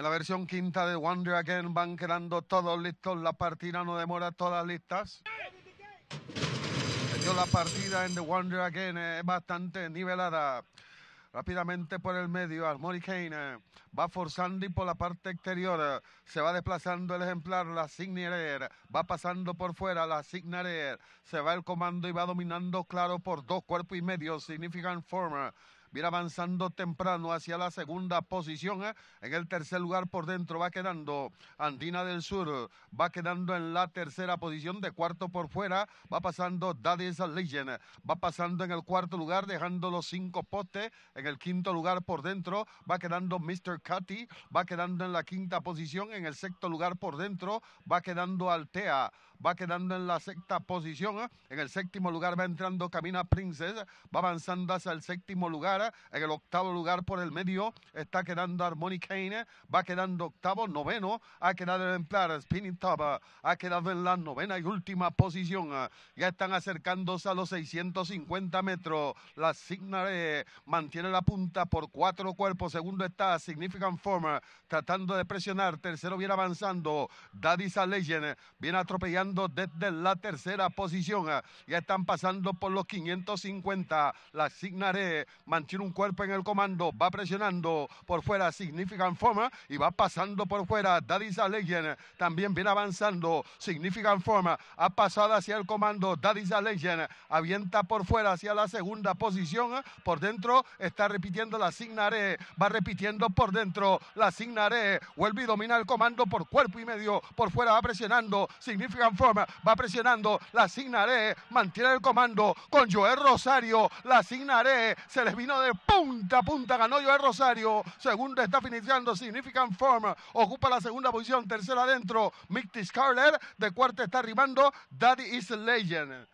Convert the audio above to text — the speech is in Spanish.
En la versión quinta de Wonder Again van quedando todos listos. La partida no demora, todas listas. Yo la partida en The Wonder Again es bastante nivelada. Rápidamente por el medio, Armory Kane eh, va forzando y por la parte exterior eh, se va desplazando el ejemplar, la Signaler, va pasando por fuera, la Signaler, se va el comando y va dominando claro por dos cuerpos y medio, significant former. Viene avanzando temprano hacia la segunda posición. ¿eh? En el tercer lugar por dentro va quedando Andina del Sur. Va quedando en la tercera posición de cuarto por fuera. Va pasando Daddy's Legion. Va pasando en el cuarto lugar dejando los cinco potes, En el quinto lugar por dentro va quedando Mr. Cutty Va quedando en la quinta posición. En el sexto lugar por dentro va quedando Altea. Va quedando en la sexta posición. ¿eh? En el séptimo lugar va entrando Camina Princess. Va avanzando hacia el séptimo lugar. En el octavo lugar por el medio está quedando Harmony Kane. Va quedando octavo, noveno. Ha quedado el ejemplar Spinning Top. Ah, ha quedado en la novena y última posición. Ah, ya están acercándose a los 650 metros. La Signaré eh, mantiene la punta por cuatro cuerpos. Segundo está Significant Former ah, tratando de presionar. Tercero viene avanzando. a Legend viene atropellando desde la tercera posición. Ya están pasando por los 550. La Signaré eh, mantiene tiene un cuerpo en el comando, va presionando por fuera Significant Forma y va pasando por fuera a Legend, también viene avanzando Significant Forma, ha pasado hacia el comando a Legend, avienta por fuera hacia la segunda posición, por dentro está repitiendo la Signaré, va repitiendo por dentro la Signaré, vuelve y domina el comando por cuerpo y medio, por fuera va presionando Significant Forma, va presionando la Signaré, mantiene el comando con Joel Rosario, la Signaré se les vino de punta punta, ganó Joel Rosario. Segunda está iniciando Significant Form. Ocupa la segunda posición, tercera adentro. Mictis Scarlet. De cuarta está arribando Daddy is Legend.